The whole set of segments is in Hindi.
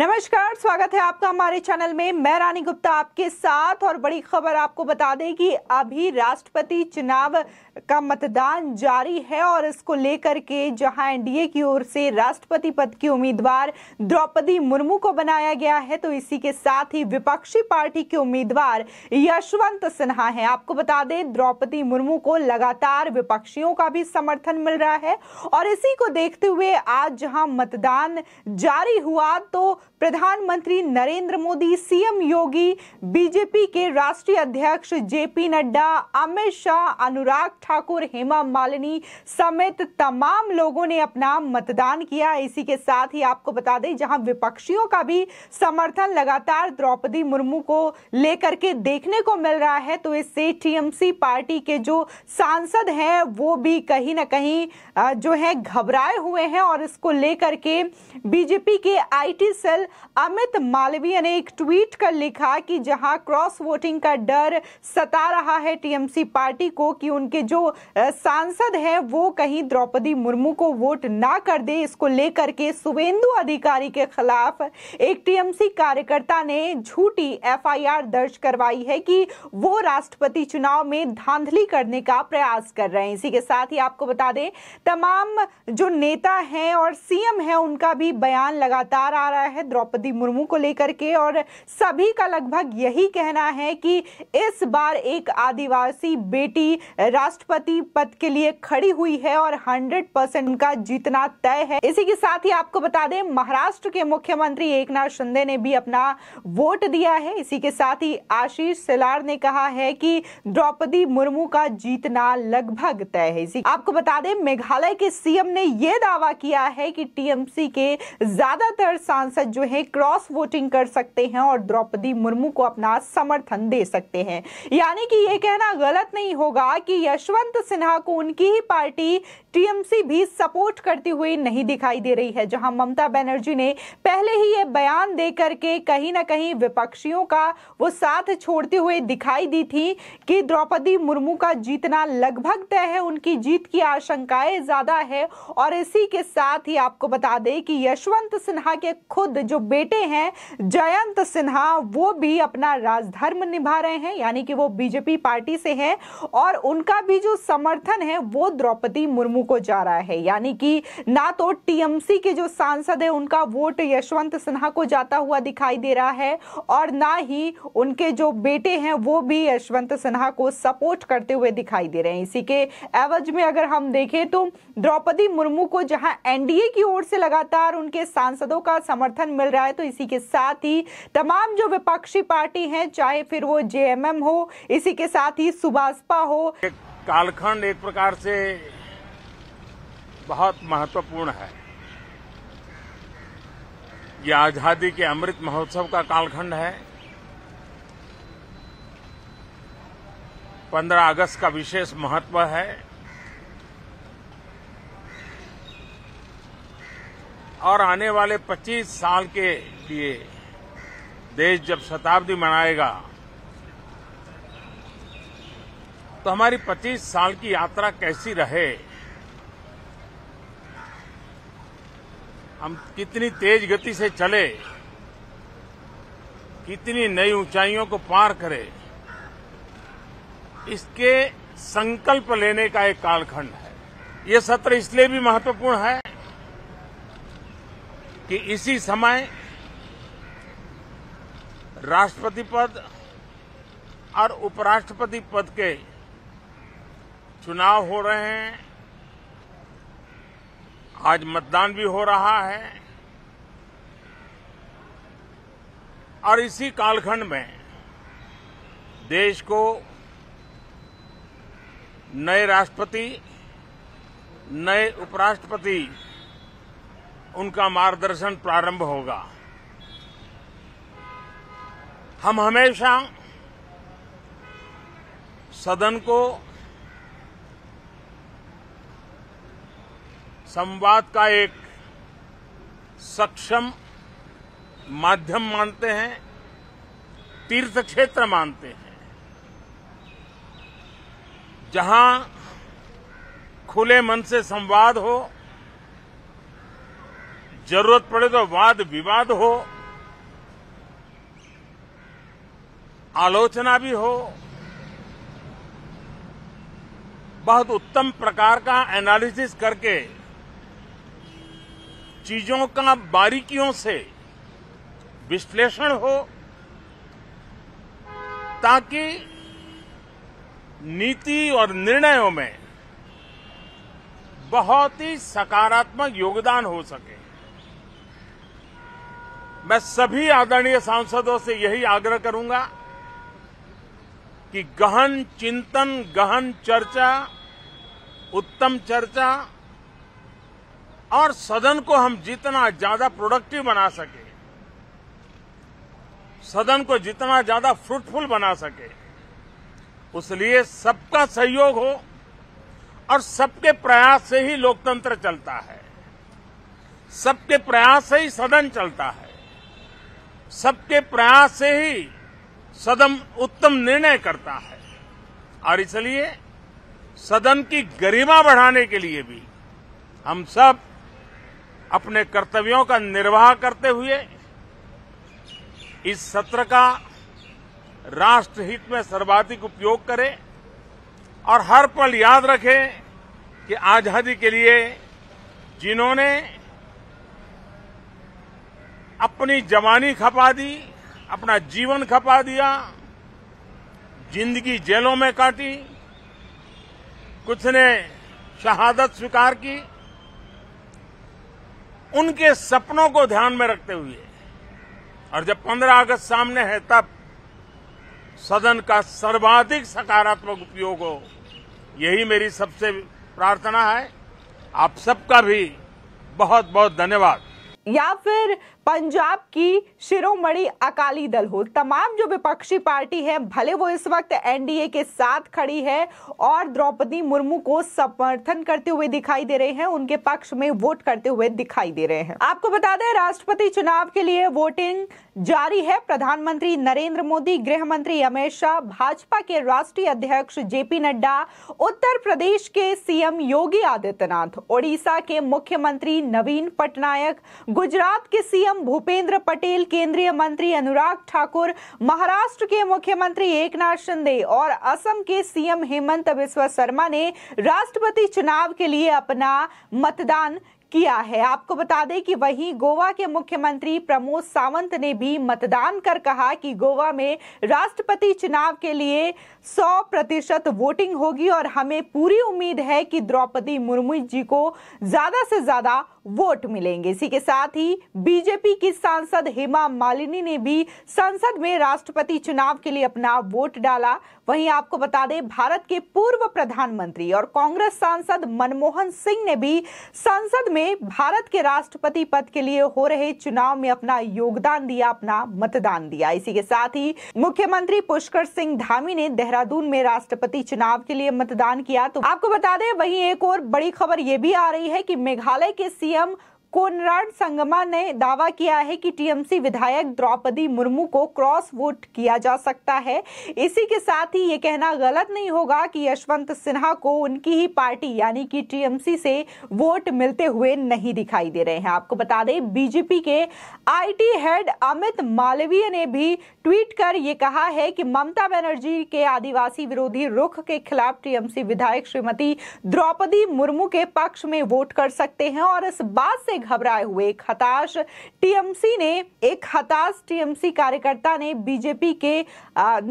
नमस्कार स्वागत है आपका हमारे चैनल में मैं रानी गुप्ता आपके साथ और बड़ी खबर आपको बता दें कि अभी राष्ट्रपति चुनाव का मतदान जारी है और इसको लेकर के जहां एनडीए की ओर से राष्ट्रपति पद की उम्मीदवार द्रौपदी मुर्मू को बनाया गया है तो इसी के साथ ही विपक्षी पार्टी के उम्मीदवार यशवंत सिन्हा है आपको बता दें द्रौपदी मुर्मू को लगातार विपक्षियों का भी समर्थन मिल रहा है और इसी को देखते हुए आज जहां मतदान जारी हुआ तो प्रधानमंत्री नरेंद्र मोदी सीएम योगी बीजेपी के राष्ट्रीय अध्यक्ष जेपी नड्डा अमित शाह अनुराग ठाकुर हेमा मालिनी समेत तमाम लोगों ने अपना मतदान किया इसी के साथ ही आपको बता दें जहां विपक्षियों का भी समर्थन लगातार द्रौपदी मुर्मू को लेकर के देखने को मिल रहा है तो इससे टीएमसी पार्टी के जो सांसद हैं वो भी कहीं ना कहीं जो है घबराए हुए हैं और इसको लेकर के बीजेपी के आईटी सेल अमित मालवीय ने एक ट्वीट कर लिखा कि जहां क्रॉस वोटिंग का डर सता रहा है टीएमसी पार्टी को कि उनके जो जो सांसद हैं वो कहीं द्रौपदी मुर्मू को वोट ना कर दे इसको लेकर के सुवेंदु अधिकारी के खिलाफ एक टीएमसी कार्यकर्ता ने झूठी एफआईआर दर्ज करवाई है कि वो राष्ट्रपति चुनाव में धांधली करने का प्रयास कर रहे हैं इसी के साथ ही आपको बता दें तमाम जो नेता हैं और सीएम है उनका भी बयान लगातार आ रहा है द्रौपदी मुर्मू को लेकर के और सभी का लगभग यही कहना है कि इस बार एक आदिवासी बेटी राष्ट्र राष्ट्रपति पद के लिए खड़ी हुई है और 100 परसेंट उनका जीतना तय है इसी के साथ ही आपको बता दें महाराष्ट्र के मुख्यमंत्री एक शिंदे ने भी अपना वोट दिया है इसी के साथ ही आशीष सेलार ने कहा है कि द्रौपदी मुर्मू का जीतना लगभग तय है इसी आपको बता दें मेघालय के सीएम ने यह दावा किया है कि टीएमसी के ज्यादातर सांसद जो है क्रॉस वोटिंग कर सकते हैं और द्रौपदी मुर्मू को अपना समर्थन दे सकते हैं यानी कि यह कहना गलत नहीं होगा कि यशवंत यशवंत सिन्हा को उनकी ही पार्टी टीएमसी भी सपोर्ट करती हुई नहीं दिखाई दे रही है जहां ममता बनर्जी ने पहले ही ये बयान दे करके कहीं ना कहीं विपक्षियों का वो साथ छोड़ते हुए दिखाई दी थी कि द्रौपदी मुर्मू का जीतना लगभग तय है उनकी जीत की आशंकाएं ज्यादा है और इसी के साथ ही आपको बता दें कि यशवंत सिन्हा के खुद जो बेटे हैं जयंत सिन्हा वो भी अपना राजधर्म निभा रहे हैं यानी कि वो बीजेपी पार्टी से है और उनका भी भी जो समर्थन है वो द्रौपदी मुर्मू को जा रहा है यानी कि ना तो टीएमसी के जो सांसद है उनका वोट यशवंत सिन्हा को जाता हुआ दिखाई दे रहा है और ना ही उनके जो बेटे हैं वो भी यशवंत सिन्हा को सपोर्ट करते हुए दिखाई दे रहे हैं इसी के एवज में अगर हम देखें तो द्रौपदी मुर्मू को जहां एनडीए की ओर से लगातार उनके सांसदों का समर्थन मिल रहा है तो इसी के साथ ही तमाम जो विपक्षी पार्टी हैं चाहे फिर वो जेएमएम हो इसी के साथ ही सुभाषपा हो कालखंड एक प्रकार से बहुत महत्वपूर्ण है ये आजादी के अमृत महोत्सव का कालखंड है 15 अगस्त का विशेष महत्व है और आने वाले 25 साल के लिए देश जब शताब्दी मनाएगा तो हमारी 25 साल की यात्रा कैसी रहे हम कितनी तेज गति से चले कितनी नई ऊंचाइयों को पार करें इसके संकल्प लेने का एक कालखंड है ये सत्र इसलिए भी महत्वपूर्ण है कि इसी समय राष्ट्रपति पद और उपराष्ट्रपति पद के चुनाव हो रहे हैं आज मतदान भी हो रहा है और इसी कालखंड में देश को नए राष्ट्रपति नए उपराष्ट्रपति उनका मार्गदर्शन प्रारंभ होगा हम हमेशा सदन को संवाद का एक सक्षम माध्यम मानते हैं तीर्थ क्षेत्र मानते हैं जहां खुले मन से संवाद हो जरूरत पड़े तो वाद विवाद हो आलोचना भी हो बहुत उत्तम प्रकार का एनालिसिस करके चीजों का बारीकियों से विश्लेषण हो ताकि नीति और निर्णयों में बहुत ही सकारात्मक योगदान हो सके मैं सभी आदरणीय सांसदों से यही आग्रह करूंगा कि गहन चिंतन गहन चर्चा उत्तम चर्चा और सदन को हम जितना ज्यादा प्रोडक्टिव बना सके सदन को जितना ज्यादा फ्रूटफुल बना सके उस सबका सहयोग हो और सबके प्रयास से ही लोकतंत्र चलता है सबके प्रयास से ही सदन चलता है सबके प्रयास से ही सदन उत्तम निर्णय करता है और इसलिए सदन की गरिमा बढ़ाने के लिए भी हम सब अपने कर्तव्यों का निर्वाह करते हुए इस सत्र का राष्ट्रहित में सर्वाधिक उपयोग करें और हर पल याद रखें कि आजादी के लिए जिन्होंने अपनी जवानी खपा दी अपना जीवन खपा दिया जिंदगी जेलों में काटी कुछ ने शहादत स्वीकार की उनके सपनों को ध्यान में रखते हुए और जब 15 अगस्त सामने है तब सदन का सर्वाधिक सकारात्मक उपयोग हो यही मेरी सबसे प्रार्थना है आप सबका भी बहुत बहुत धन्यवाद या फिर पंजाब की शिरोमणि अकाली दल हो तमाम जो विपक्षी पार्टी है भले वो इस वक्त एनडीए के साथ खड़ी है और द्रौपदी मुर्मू को समर्थन करते हुए दिखाई दे रहे हैं उनके पक्ष में वोट करते हुए दिखाई दे रहे हैं आपको बता दें राष्ट्रपति चुनाव के लिए वोटिंग जारी है प्रधानमंत्री नरेंद्र मोदी गृह मंत्री अमित शाह भाजपा के राष्ट्रीय अध्यक्ष जेपी नड्डा उत्तर प्रदेश के सीएम योगी आदित्यनाथ ओडिशा के मुख्यमंत्री नवीन पटनायक गुजरात के सीएम सीएम भूपेंद्र पटेल केंद्रीय मंत्री अनुराग ठाकुर महाराष्ट्र के मुख्यमंत्री एकनाथ शिंदे और असम के सीएम हेमंत बिस्व शर्मा ने राष्ट्रपति चुनाव के लिए अपना मतदान किया है आपको बता दें कि वहीं गोवा के मुख्यमंत्री प्रमोद सावंत ने भी मतदान कर कहा कि गोवा में राष्ट्रपति चुनाव के लिए 100 प्रतिशत वोटिंग होगी और हमें पूरी उम्मीद है कि द्रौपदी मुर्मू जी को ज्यादा से ज्यादा वोट मिलेंगे इसी के साथ ही बीजेपी की सांसद हेमा मालिनी ने भी संसद में राष्ट्रपति चुनाव के लिए अपना वोट डाला वहीं आपको बता दें भारत के पूर्व प्रधानमंत्री और कांग्रेस सांसद मनमोहन सिंह ने भी संसद में भारत के राष्ट्रपति पद के लिए हो रहे चुनाव में अपना योगदान दिया अपना मतदान दिया इसी के साथ ही मुख्यमंत्री पुष्कर सिंह धामी ने देहरादून में राष्ट्रपति चुनाव के लिए मतदान किया तो आपको बता दें वहीं एक और बड़ी खबर ये भी आ रही है कि मेघालय के सी всем कोनराड संगमा ने दावा किया है कि टीएमसी विधायक द्रौपदी मुर्मू को क्रॉस वोट किया जा सकता है इसी के साथ ही ये कहना गलत नहीं होगा कि यशवंत सिन्हा को उनकी ही पार्टी यानी कि टीएमसी से वोट मिलते हुए नहीं दिखाई दे रहे हैं आपको बता दें बीजेपी के आईटी हेड अमित मालवीय ने भी ट्वीट कर ये कहा है कि ममता बनर्जी के आदिवासी विरोधी रुख के खिलाफ टीएमसी विधायक श्रीमती द्रौपदी मुर्मू के पक्ष में वोट कर सकते हैं और इस बात से घबराए हुए एक हताश टीएमसी ने एक हताश टीएमसी कार्यकर्ता ने बीजेपी के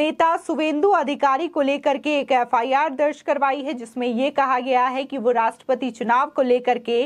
नेता सुवेंदु अधिकारी को लेकर के एक एफआईआर दर्ज करवाई है जिसमें यह कहा गया है कि वो राष्ट्रपति चुनाव को लेकर के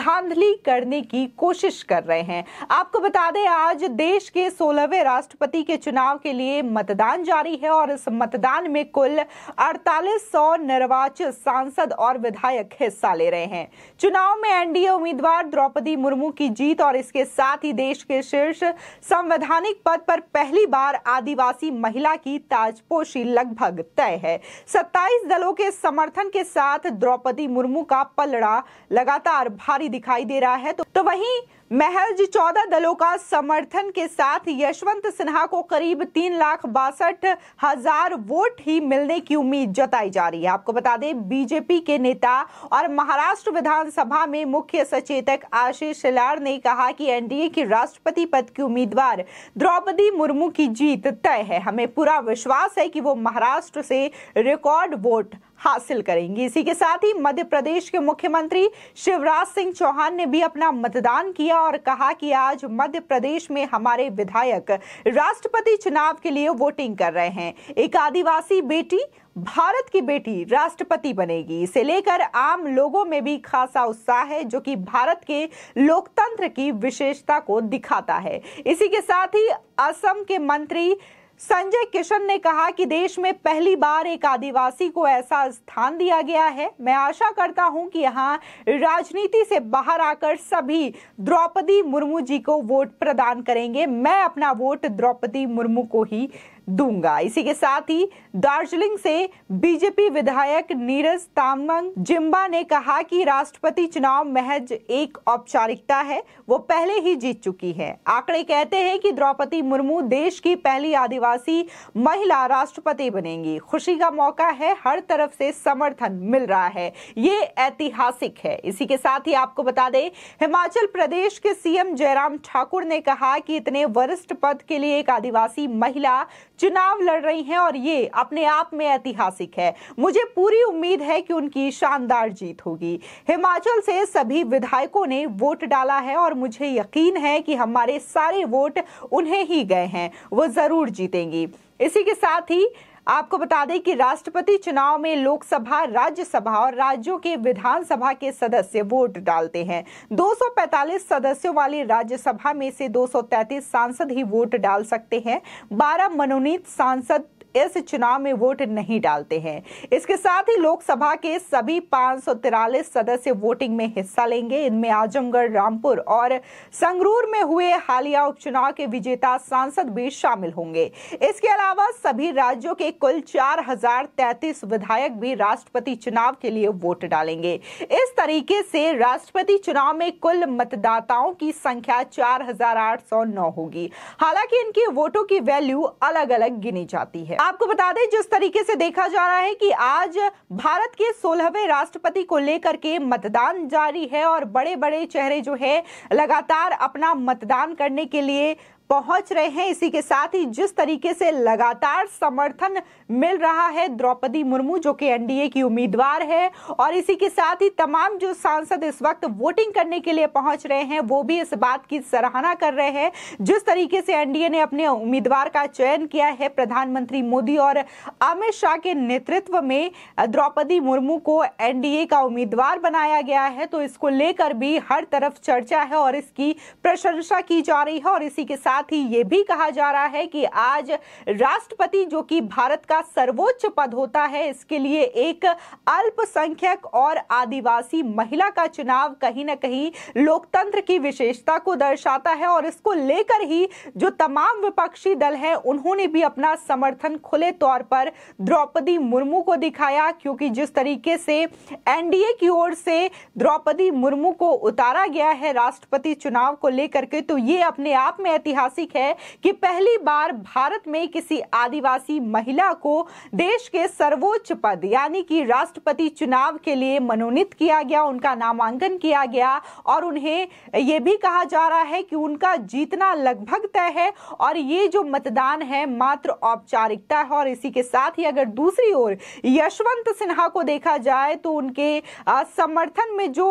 धांधली करने की कोशिश कर रहे हैं आपको बता दें आज देश के सोलहवें राष्ट्रपति के चुनाव के लिए मतदान जारी है और इस मतदान में कुल अड़तालीस सौ निर्वाचित सांसद और विधायक हिस्सा ले रहे हैं चुनाव में एनडीए उम्मीदवार द्रौपदी द्रौपदी मुर्मू की जीत और इसके साथ ही देश के शीर्ष संवैधानिक पद पर पहली बार आदिवासी महिला की ताजपोशी लगभग तय है 27 दलों के समर्थन के साथ द्रौपदी मुर्मू का पलड़ा लगातार भारी दिखाई दे रहा है तो, तो वहीं महज चौदह दलों का समर्थन के साथ यशवंत सिन्हा को करीब तीन लाख बासठ हजार वोट ही मिलने की उम्मीद जताई जा रही है आपको बता दें बीजेपी के नेता और महाराष्ट्र विधानसभा में मुख्य सचेतक आशीष शिलार ने कहा कि एनडीए की राष्ट्रपति पद की उम्मीदवार द्रौपदी मुर्मू की जीत तय है हमें पूरा विश्वास है कि वो महाराष्ट्र से रिकॉर्ड वोट हासिल करेंगी इसी के साथ ही मध्य प्रदेश के मुख्यमंत्री शिवराज सिंह चौहान ने भी अपना मतदान किया और कहा कि आज मध्य प्रदेश में हमारे विधायक राष्ट्रपति चुनाव के लिए वोटिंग कर रहे हैं एक आदिवासी बेटी भारत की बेटी राष्ट्रपति बनेगी इसे लेकर आम लोगों में भी खासा उत्साह है जो कि भारत के लोकतंत्र की विशेषता को दिखाता है इसी के साथ ही असम के मंत्री संजय किशन ने कहा कि देश में पहली बार एक आदिवासी को ऐसा स्थान दिया गया है मैं आशा करता हूं कि यहां राजनीति से बाहर आकर सभी द्रौपदी मुर्मू जी को वोट प्रदान करेंगे मैं अपना वोट द्रौपदी मुर्मू को ही दूंगा इसी के साथ ही दार्जिलिंग से बीजेपी विधायक नीरज तामंग जिम्बा ने कहा कि राष्ट्रपति चुनाव महज एक औपचारिकता है वो पहले ही जीत चुकी है आंकड़े कहते हैं कि द्रौपदी मुर्मू देश की पहली आदिवासी महिला राष्ट्रपति बनेंगी खुशी का मौका है हर तरफ से समर्थन मिल रहा है ये ऐतिहासिक है इसी के साथ ही आपको बता दें हिमाचल प्रदेश के सीएम जयराम ठाकुर ने कहा कि इतने वरिष्ठ पद के लिए एक आदिवासी महिला चुनाव लड़ रही हैं और ये अपने आप में ऐतिहासिक है मुझे पूरी उम्मीद है कि उनकी शानदार जीत होगी हिमाचल से सभी विधायकों ने वोट डाला है और मुझे यकीन है कि हमारे सारे वोट उन्हें ही गए हैं वो ज़रूर जीतेंगी इसी के साथ ही आपको बता दें कि राष्ट्रपति चुनाव में लोकसभा राज्यसभा और राज्यों के विधानसभा के सदस्य वोट डालते हैं 245 सदस्यों वाली राज्यसभा में से 233 सांसद ही वोट डाल सकते हैं 12 मनोनीत सांसद इस चुनाव में वोट नहीं डालते हैं इसके साथ ही लोकसभा के सभी पांच सदस्य वोटिंग में हिस्सा लेंगे इनमें आजमगढ़ रामपुर और संगरूर में हुए हालिया उपचुनाव के विजेता सांसद भी शामिल होंगे इसके अलावा सभी राज्यों के कुल चार विधायक भी राष्ट्रपति चुनाव के लिए वोट डालेंगे इस तरीके से राष्ट्रपति चुनाव में कुल मतदाताओं की संख्या चार होगी हालांकि इनके वोटों की वैल्यू अलग अलग गिनी जाती है आपको बता दें जिस तरीके से देखा जा रहा है कि आज भारत के सोलहवें राष्ट्रपति को लेकर के मतदान जारी है और बड़े बड़े चेहरे जो है लगातार अपना मतदान करने के लिए पहुंच रहे हैं इसी के साथ ही जिस तरीके से लगातार समर्थन मिल रहा है द्रौपदी मुर्मू जो कि एनडीए की उम्मीदवार है और इसी के साथ ही तमाम जो सांसद इस वक्त वोटिंग करने के लिए पहुंच रहे हैं वो भी इस बात की सराहना कर रहे हैं जिस तरीके से एनडीए ने अपने उम्मीदवार का चयन किया है प्रधानमंत्री मोदी और अमित शाह के नेतृत्व में द्रौपदी मुर्मू को एनडीए का उम्मीदवार बनाया गया है तो इसको लेकर भी हर तरफ चर्चा है और इसकी प्रशंसा की जा रही है और इसी के साथ साथ ही ये भी कहा जा रहा है कि आज राष्ट्रपति जो कि भारत का सर्वोच्च पद होता है इसके लिए एक अल्पसंख्यक और आदिवासी महिला का चुनाव कहीं ना कहीं लोकतंत्र की विशेषता को दर्शाता है और इसको लेकर ही जो तमाम विपक्षी दल है उन्होंने भी अपना समर्थन खुले तौर पर द्रौपदी मुर्मू को दिखाया क्योंकि जिस तरीके से एनडीए की ओर से द्रौपदी मुर्मू को उतारा गया है राष्ट्रपति चुनाव को लेकर के तो ये अपने आप में ऐतिहासिक ऐतिहासिक है कि पहली बार भारत में किसी आदिवासी महिला को देश के सर्वोच्च पद यानी कि राष्ट्रपति चुनाव के लिए मनोनीत किया गया उनका नामांकन किया गया और उन्हें ये भी कहा जा रहा है कि उनका जीतना लगभग तय है और ये जो मतदान है मात्र औपचारिकता है और इसी के साथ ही अगर दूसरी ओर यशवंत सिन्हा को देखा जाए तो उनके समर्थन में जो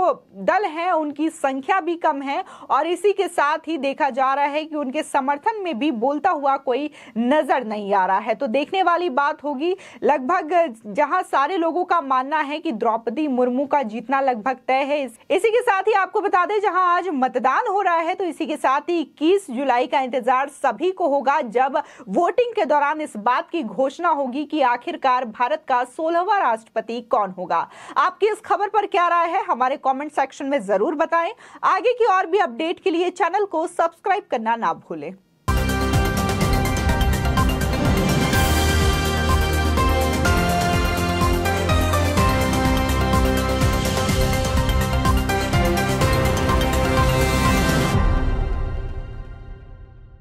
दल है उनकी संख्या भी कम है और इसी के साथ ही देखा जा रहा है कि उनके के समर्थन में भी बोलता हुआ कोई नज़र नहीं आ रहा है तो देखने वाली बात होगी लगभग जहां सारे लोगों का मानना है कि द्रौपदी मुर्मू का जीतना लगभग तय है इसी के साथ ही आपको बता दें जहां आज मतदान हो रहा है तो इसी के साथ ही इक्कीस जुलाई का इंतजार सभी को होगा जब वोटिंग के दौरान इस बात की घोषणा होगी कि आखिरकार भारत का सोलहवा राष्ट्रपति कौन होगा आपकी इस खबर पर क्या राय है हमारे कमेंट सेक्शन में जरूर बताएं आगे की और भी अपडेट के लिए चैनल को सब्सक्राइब करना ना भूलें खुले